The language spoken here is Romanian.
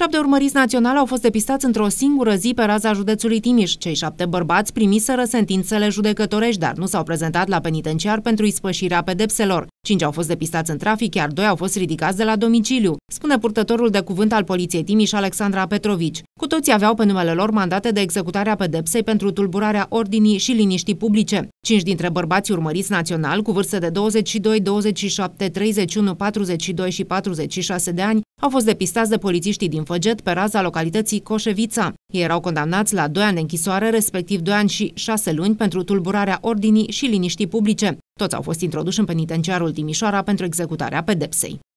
Șapte urmăriți naționali au fost depistați într-o singură zi pe raza județului Timiș. Cei șapte bărbați primiseră sentințele judecătorești, dar nu s-au prezentat la penitenciar pentru ispășirea pedepselor. Cinci au fost depistați în trafic, iar doi au fost ridicați de la domiciliu, spune purtătorul de cuvânt al Poliției Timiș, Alexandra Petrovici. Cu toții aveau pe numele lor mandate de executare a pedepsei pentru tulburarea ordinii și liniștii publice. Cinci dintre bărbați urmăriți național, cu vârste de 22, 27, 31, 42 și 46 de ani, au fost depistați de polițiștii din Făget pe raza localității Coșevița. Ei erau condamnați la 2 ani de închisoare, respectiv 2 ani și 6 luni pentru tulburarea ordinii și liniștii publice. Toți au fost introduși în penitenciarul Timișoara pentru executarea pedepsei.